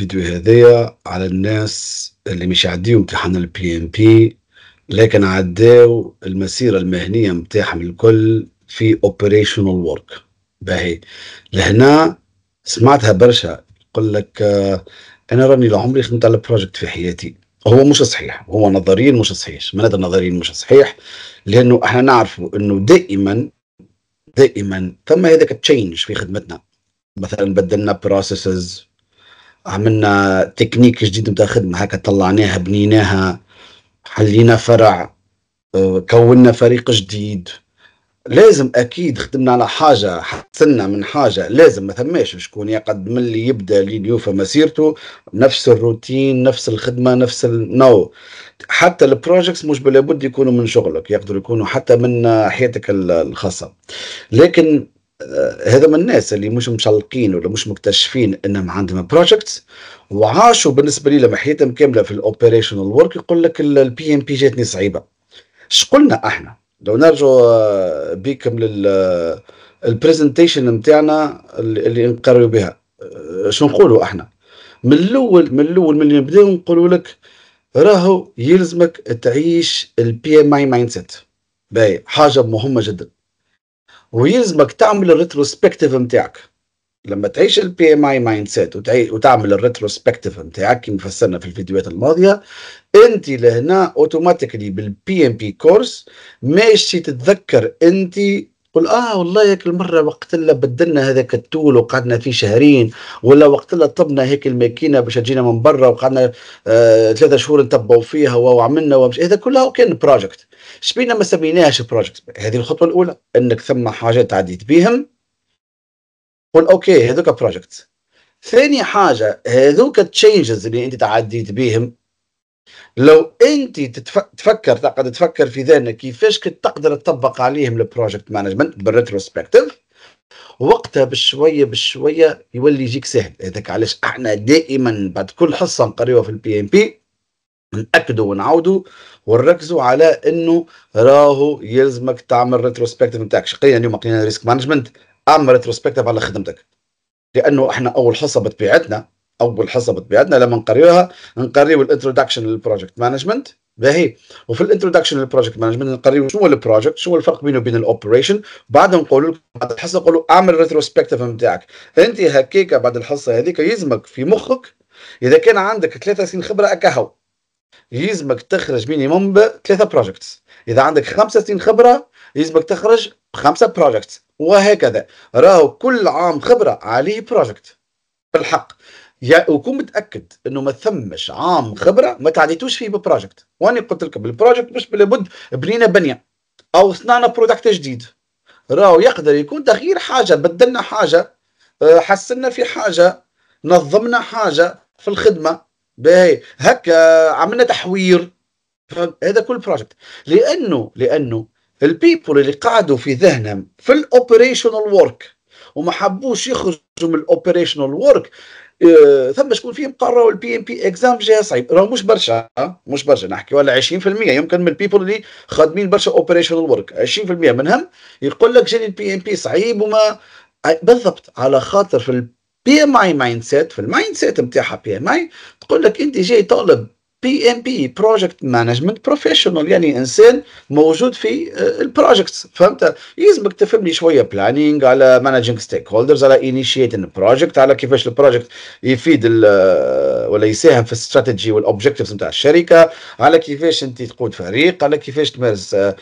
الفيديو هذايا على الناس اللي مش عديوا امتحان البي ام بي لكن عداو المسيرة المهنية متاعهم الكل في اوبريشنال وورك باهي لهنا سمعتها برشا يقول لك آه انا راني لعمري خدمت على بروجكت في حياتي هو مش صحيح هو نظريا مش صحيح معناتها نظريا مش صحيح لانه احنا نعرفوا انه دائما دائما ثم هذاك تشينج في خدمتنا مثلا بدلنا بروسيسز عملنا تكنيك جديد نتاع خدمه هكا طلعناها بنيناها حلينا فرع آه، كونا فريق جديد لازم اكيد خدمنا على حاجه حسنا من حاجه لازم ما ثماش شكون يقعد من اللي يبدا لليوفا مسيرته نفس الروتين نفس الخدمه نفس النو حتى البروجكتس مش بلا بد يكونوا من شغلك يقدروا يكونوا حتى من حياتك الخاصه لكن هذا من الناس اللي مش مشلقين ولا مش مكتشفين انهم عندهم بروجكت وعاشوا بالنسبه لي لما حياتهم كامله في الاوبريشنال ورك يقول لك البي ام بي جاتني صعيبه قلنا احنا لو نرجع بكم لل البرزنتيشن نتاعنا اللي نقروا بها شنو نقولوا احنا من الاول من الاول من اللي نبداو نقولوا لك راهو يلزمك تعيش البي ام اي مايند سيت باهي حاجه مهمه جدا ويلزمك تعمل الريتروسبكتيف نتاعك لما تعيش البي ام اي مايند سيت وتعمل الريتروسبكتيف نتاعك كما فسرنا في الفيديوهات الماضيه انت لهنا اوتوماتيكلي بالبي ام بي كورس ماشي تتذكر انت قل اه والله هيك المره وقت اللي بدلنا هذاك التول وقعدنا فيه شهرين ولا وقت اللي طبنا هيك الماكينه باش تجينا من برا وقعدنا آه ثلاثه شهور نتبعوا فيها وعملنا ومش هذا كله كان بروجكت شبينا ما سميناهاش بروجكت هذه الخطوه الاولى انك ثم حاجات عديت بهم قل اوكي هذوك بروجكت ثاني حاجه هذوك التشينجز اللي انت تعديت بهم لو انت تفكر تقعد تفكر في ذهنك كيفاش كنت تقدر تطبق عليهم البروجكت مانجمنت بالريتروسبكتيف وقتها بشويه بشويه يولي يجيك سهل هذاك علاش احنا دائما بعد كل حصه نقريوها في البي ام بي ناكدوا ونعاودوا ونركزوا على انه راهو يلزمك تعمل ريتروسبكتيف نتاعك شقيا اليوم قرينا ريسك مانجمنت اعمل ريتروسبكتيف على خدمتك لانه احنا اول حصه بطبيعتنا اول حصه بطبيعتنا لما نقريوها نقريو الانتروداكشن للبروجكت مانجمنت باهي وفي الانتروداكشن للبروجكت مانجمنت نقريو شنو البروجكت شنو الفرق بينه وبين الاوبريشن بعد نقول لكم بعد الحصه نقول اعمل ريتروسبكتيف نتاعك انت هكاك بعد الحصه هذيك يلزمك في مخك اذا كان عندك ثلاثة سنين خبره اكهو يلزمك تخرج مينيموم بثلاثه بروجكتس اذا عندك خمسة سنين خبره يلزمك تخرج بخمسه بروجكتس وهكذا راهو كل عام خبره عليه بروجكت بالحق يا وكون متاكد انه ما ثمش عام خبره ما تعديتوش فيه ببروجكت وانا قلت لكم البروجكت مش بلابد بنينا بنيه او صنعنا برودكت جديد راهو يقدر يكون تغيير حاجه بدلنا حاجه آه، حسنا في حاجه نظمنا حاجه في الخدمه باهي هكا عملنا تحوير هذا كل بروجكت لانه لانه البيبول اللي قعدوا في ذهنهم في الاوبريشنال وورك وما حبوش يخرجوا من الاوبريشنال وورك آه، ثم شكون فيهم قرروا البي ام بي اكزام جهه صعيب راه مش برشا مش برشا نحكي ولا 20% يمكن من البيبل اللي خادمين برشا اوبريشنال ورك 20% منهم يقول لك جاني البي ام بي صعيب وما بالضبط على خاطر في البي ام اي مايند سيت في المايند سيت نتاعها بي ام اي تقول لك انت جاي طالب بي ام بي بروجكت مانجمنت بروفيشنال يعني انسان موجود في آه، البروجكت فهمت يلزمك تفهم لي شويه بلانينغ على مانجينغ ستيك هولدرز على انيشيتنج بروجكت على كيفاش البروجكت يفيد آه، ولا يساهم في الاستراتيجي والاوبجيكتيفز نتاع الشركه على كيفاش انت تقود فريق على كيفاش تمارس آه،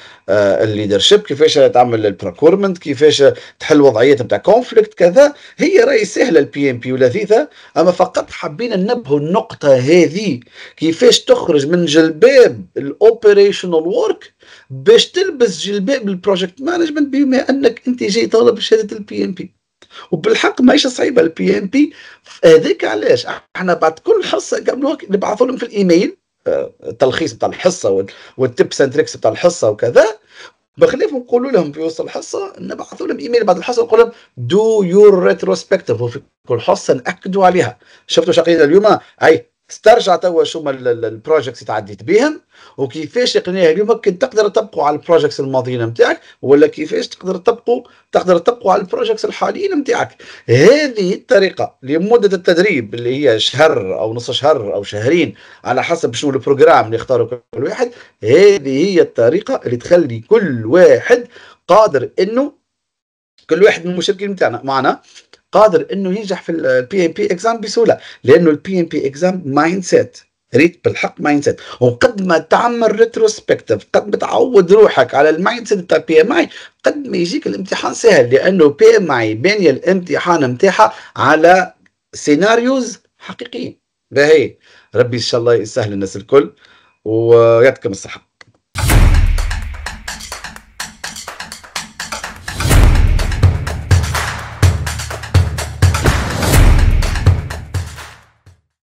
الليدرشيب كيفاش تعمل البروكورمنت كيفاش تحل وضعيات نتاع كونفليكت كذا هي راهي سهله البي ام بي ولذيذه اما فقط حابين ننبهوا النقطه هذه كيفاش كيفاش تخرج من جلباب الاوبريشنال وورك باش تلبس جلباب البروجكت مانجمنت بما انك انت جاي طالب شهاده البي ام بي وبالحق ماهيش صعيبه البي ام بي هذاك علاش احنا بعد كل حصه نكملوها نبعثوا لهم في الايميل التلخيص آه، بتاع الحصه والتبس اند تريكس بتاع الحصه وكذا بخلاف نقول لهم في وسط الحصه نبعثوا لهم ايميل بعد الحصه نقول لهم دو يور ريتروسبكتيف وفي كل حصه ناكدوا عليها شفتوا شقينا اليوم اي استرجع توا شو البروجيكتس اللي تعديت بهم وكيفاش تقنيه اليوم كنت تقدر تبقوا على البروجيكتس الماضيين نتاعك ولا كيفاش تقدر تبقوا تقدر تبقوا على البروجيكتس الحاليين نتاعك هذه الطريقه لمده التدريب اللي هي شهر او نص شهر او شهرين على حسب شنو البروجرام اللي اختاره كل واحد هذه هي الطريقه اللي تخلي كل واحد قادر انه كل واحد من المشاركين نتاعنا معنا قادر انه ينجح في البي ام بي اكزام بسهوله لانه البي ام بي اكزام مايند سيت ريت بالحق مايند سيت وقد ما تعمل ريتروسبكتيف قد ما تعود روحك على المايند سيت تاع بي ام اي قد ما يجيك الامتحان سهل لانه بي ام اي بانيه الامتحان نتاعها على سيناريوز حقيقيين باهي ربي ان شاء الله يسهل الناس الكل ويعطيكم الصحه